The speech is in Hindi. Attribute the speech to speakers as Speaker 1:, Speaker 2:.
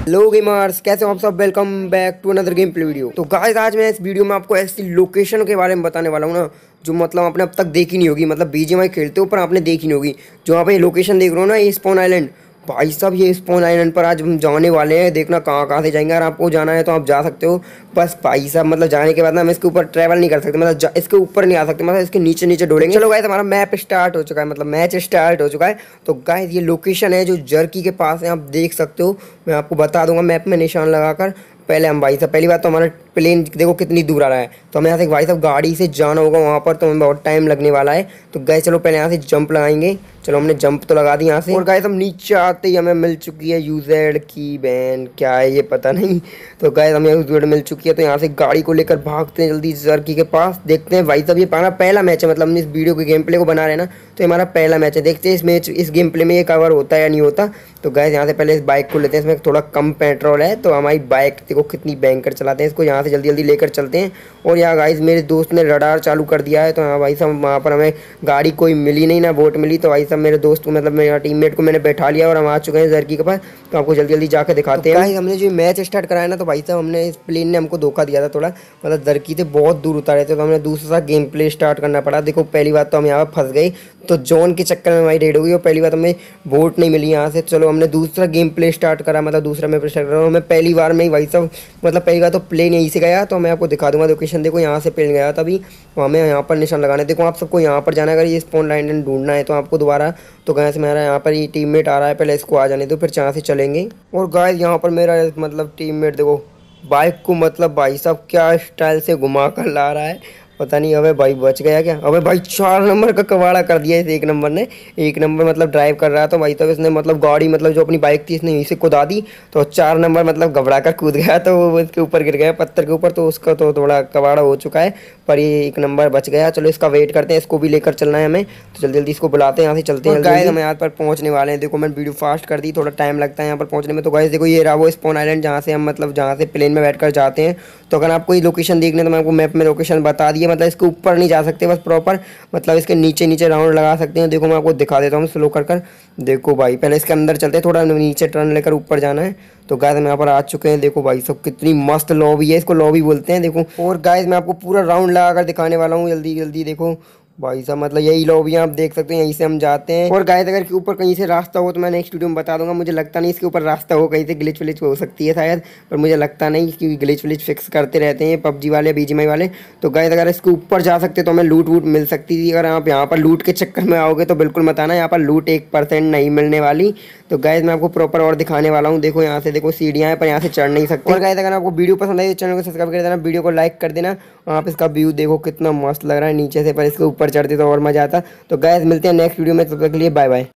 Speaker 1: हेलो गेमर्स कैसे हो आप सब welcome back to another game play video तो गाइस आज मैं इस वीडियो में आपको ऐसी लोकेशन के बारे में बताने वाला हूँ ना जो मतलब आपने अब तक देखी नहीं होगी मतलब बीजेमआई खेलते हो पर आपने देखी नहीं होगी जो आप ये लोकेशन देख रहे हो ना ये स्पोन आइलैंड भाई साहब ये स्पॉन आइलैंड पर आज हम जाने वाले हैं देखना कहाँ कहाँ से जाएंगे अगर आपको जाना है तो आप जा सकते हो बस भाई साहब मतलब जाने के बाद ना हम इसके ऊपर ट्रैवल नहीं कर सकते मतलब इसके ऊपर नहीं आ सकते मतलब इसके नीचे नीचे ढूंढेंगे चलो गाइस हमारा मैप स्टार्ट हो चुका है मतलब मैच स्टार्ट हो चुका है तो गाइस ये लोकेशन है जो जर्की के पास है आप देख सकते हो मैं आपको बता दूंगा मैप में निशान लगाकर पहले हम भाई साहब पहली बात तो हमारा प्लेन देखो कितनी दूर आ रहा है तो हमें यहाँ से भाई साहब गाड़ी से जाना होगा वहाँ पर तो हमें बहुत टाइम लगने वाला है तो गए चलो पहले यहाँ से जंप लगाएंगे चलो हमने जंप तो लगा दी यहाँ से और गाइस हम नीचे आते ही हमें मिल चुकी है यूजेड की बैन क्या है ये पता नहीं तो गाइस हमें यूजेड मिल चुकी है तो यहाँ से गाड़ी को लेकर भागते हैं जल्दी जर्की के पास देखते हैं भाई साहब ये हमारा पहला मैच है मतलब हमने इस वीडियो के गेम प्ले को बना रहे ना तो हमारा पहला मैच है देखते हैं इस मैच इस गेम प्ले में ये कवर होता है या नहीं होता तो गाइस यहाँ से पहले इस बाइक को लेते हैं इसमें थोड़ा कम पेट्रोल है तो हमारी बाइक देखो कितनी बैंकर चलाते हैं इसको यहाँ से जल्दी जल्दी लेकर चलते हैं और यहाँ गाइस मेरे दोस्त ने रडार चालू कर दिया है तो हाँ भाई साहब वहाँ पर हमें गाड़ी कोई मिली नहीं ना वोट मिली तो भाई सब मेरे दोस्त को मतलब मेरा टीममेट को मैंने बैठा लिया और हम आ चुके हैं जर्की के पास तो आपको जल्दी जल्दी जाकर दिखाते तो हैं हमने जो मैच स्टार्ट कराया ना तो भाई साहब हमने इस प्लेन ने हमको धोखा दिया था थोड़ा मतलब जरकी से बहुत दूर उतारे थे तो हमने दूसरा गेम प्ले स्टार्ट करना पड़ा देखो पहली बात तो हम यहाँ पर फंस गए तो जॉन के चक्कर में हमारी रेड हो गई और पहली बार हमें वोट नहीं मिली यहाँ से चलो हमने दूसरा गेम प्ले स्टार्ट करा मतलब दूसरा मैं प्रेशर कर रहा हूँ मैं पहली बार में ही भाई साहब मतलब पहली बार तो प्ले यहीं से गया तो मैं आपको दिखा दूंगा लोकेशन देखो यहाँ से प्लेन गया था अभी तो हमें यहाँ पर निशान लगाने देखो आप सबको यहाँ पर जाना अगर ये स्पोन लाइन ढूंढना है तो आपको दोबारा तो गाय से मेरा यहाँ पर ये टीम आ रहा है पहले इसको आ जाने दो फिर चाँ से चलेंगे और गाय यहाँ पर मेरा मतलब टीम देखो बाइक को मतलब भाई साहब क्या स्टाइल से घुमा कर ला रहा है पता नहीं अबे भाई बच गया क्या अबे भाई चार नंबर का कबाड़ा कर दिया इस एक नंबर ने एक नंबर मतलब ड्राइव कर रहा था भाई तो इसने मतलब गाड़ी मतलब जो अपनी बाइक थी इसने इसे कुदा दी तो चार नंबर मतलब घबरा कर कूद गया तो वो इसके ऊपर गिर गया पत्थर के ऊपर तो उसका तो थोड़ा कबाड़ा हो चुका है पर ये एक नंबर बच गया चलो इसका वेट करते हैं इसको भी लेकर चलना है हमें तो जल्दी जल्दी इसको बुलाते हैं यहाँ से चलते हैं गाय हम यहाँ पर पहुँचने वाले हैं देखो मैंने वीडियो फास्ट कर दी थोड़ा टाइम लगता है यहाँ पर पहुँचने में तो गाइस देखो ये रहा वो स्पोन आइलैंड जहाँ से हम मतलब जहाँ से प्लेन में बैठ जाते हैं तो अगर आपको ये लोकेशन देखने तो मैं आपको मैप में लोकेशन बता दिया मतलब इसके ऊपर नहीं जा सकते बस प्रॉपर मतलब इसके नीचे नीचे राउंड लगा सकते हैं देखो मैं आपको दिखा देता हूँ स्लो कर कर देखो भाई पहले इसके अंदर चलते हैं थोड़ा नीचे टर्न लेकर ऊपर जाना है तो गाय हम यहाँ पर आ चुके हैं देखो भाई सब कितनी मस्त लॉबी है इसको लॉबी बोलते हैं देखो और गाय मैं आपको पूरा राउंड लगा दिखाने वाला हूँ जल्दी जल्दी देखो भाई साहब मतलब यही लॉबी आप देख सकते हैं यहीं से हम जाते हैं और गाय अगर के ऊपर कहीं से रास्ता हो तो मैं नेक्स्ट वीडियो में बता दूंगा मुझे लगता नहीं इसके ऊपर रास्ता हो कहीं से ग्लिच विलिच हो सकती है शायद पर मुझे लगता नहीं कि ग्लिच विलिच फिक्स करते रहते हैं पबजी वाले बीजीमाई वाले तो गाय अगर इसके ऊपर जा सकते तो हमें लूट वूट मिल सकती थी अगर आप यहाँ पर लूट के चक्कर में आओगे तो बिल्कुल बताना यहाँ पर लूट एक परसेंट नहीं मिलने वाली तो गाय मैं आपको प्रॉपर और दिखाने वाला हूँ देखो यहाँ से देखो सीढ़ियाँ पर यहाँ से चढ़ नहीं सकते और गाय अगर आपको वीडियो पसंद आई तो चैनल को सब्सक्राइब कर देना वीडियो को लाइक कर देना आप इसका व्यू देखो कितना मस्त लग रहा है नीचे से पर इसके ऊपर चढ़ती तो और मज़ा आता तो गैस मिलते हैं नेक्स्ट वीडियो में तब तक के लिए बाय बाय